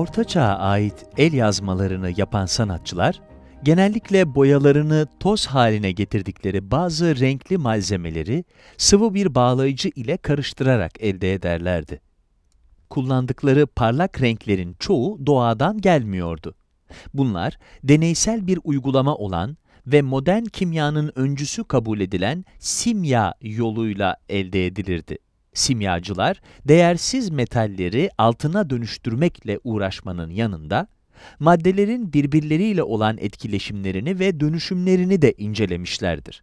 Orta Çağ'a ait el yazmalarını yapan sanatçılar, genellikle boyalarını toz haline getirdikleri bazı renkli malzemeleri sıvı bir bağlayıcı ile karıştırarak elde ederlerdi. Kullandıkları parlak renklerin çoğu doğadan gelmiyordu. Bunlar deneysel bir uygulama olan ve modern kimyanın öncüsü kabul edilen simya yoluyla elde edilirdi. Simyacılar, değersiz metalleri altına dönüştürmekle uğraşmanın yanında, maddelerin birbirleriyle olan etkileşimlerini ve dönüşümlerini de incelemişlerdir.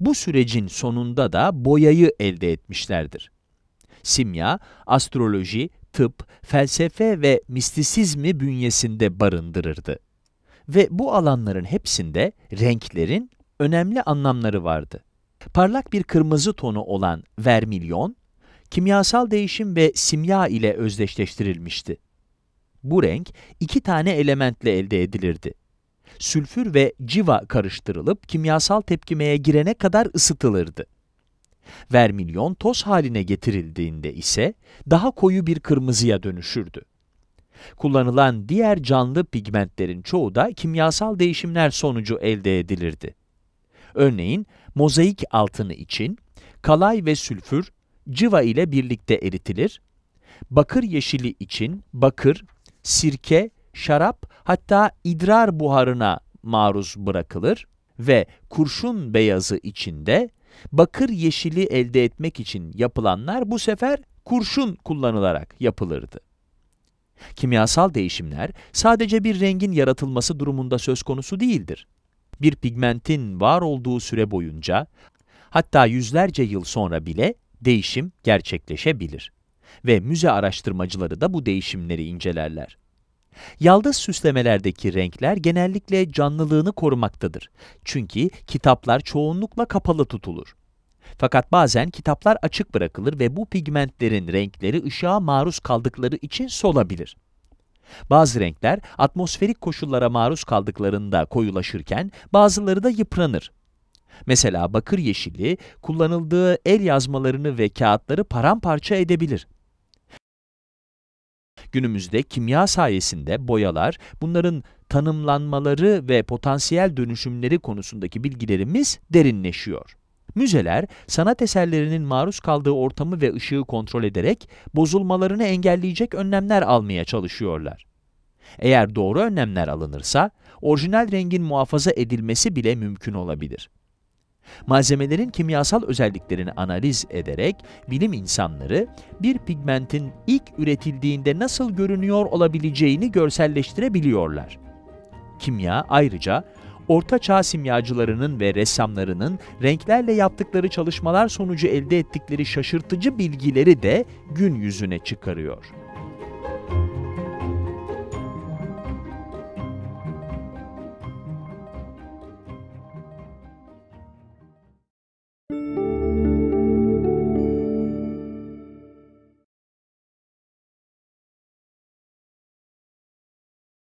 Bu sürecin sonunda da boyayı elde etmişlerdir. Simya, astroloji, tıp, felsefe ve mistisizmi bünyesinde barındırırdı. Ve bu alanların hepsinde renklerin önemli anlamları vardı. Parlak bir kırmızı tonu olan vermilyon, kimyasal değişim ve simya ile özdeşleştirilmişti. Bu renk iki tane elementle elde edilirdi. Sülfür ve civa karıştırılıp kimyasal tepkimeye girene kadar ısıtılırdı. Vermilyon toz haline getirildiğinde ise daha koyu bir kırmızıya dönüşürdü. Kullanılan diğer canlı pigmentlerin çoğu da kimyasal değişimler sonucu elde edilirdi. Örneğin mozaik altını için kalay ve sülfür cıva ile birlikte eritilir. Bakır yeşili için bakır, sirke, şarap hatta idrar buharına maruz bırakılır ve kurşun beyazı içinde bakır yeşili elde etmek için yapılanlar bu sefer kurşun kullanılarak yapılırdı. Kimyasal değişimler sadece bir rengin yaratılması durumunda söz konusu değildir. Bir pigmentin var olduğu süre boyunca, hatta yüzlerce yıl sonra bile değişim gerçekleşebilir. Ve müze araştırmacıları da bu değişimleri incelerler. Yaldız süslemelerdeki renkler genellikle canlılığını korumaktadır. Çünkü kitaplar çoğunlukla kapalı tutulur. Fakat bazen kitaplar açık bırakılır ve bu pigmentlerin renkleri ışığa maruz kaldıkları için solabilir. Bazı renkler atmosferik koşullara maruz kaldıklarında koyulaşırken bazıları da yıpranır. Mesela bakır yeşili kullanıldığı el yazmalarını ve kağıtları paramparça edebilir. Günümüzde kimya sayesinde boyalar, bunların tanımlanmaları ve potansiyel dönüşümleri konusundaki bilgilerimiz derinleşiyor. Müzeler, sanat eserlerinin maruz kaldığı ortamı ve ışığı kontrol ederek bozulmalarını engelleyecek önlemler almaya çalışıyorlar. Eğer doğru önlemler alınırsa, orijinal rengin muhafaza edilmesi bile mümkün olabilir. Malzemelerin kimyasal özelliklerini analiz ederek bilim insanları bir pigmentin ilk üretildiğinde nasıl görünüyor olabileceğini görselleştirebiliyorlar. Kimya ayrıca Orta simyacılarının ve ressamlarının renklerle yaptıkları çalışmalar sonucu elde ettikleri şaşırtıcı bilgileri de gün yüzüne çıkarıyor. Thank you.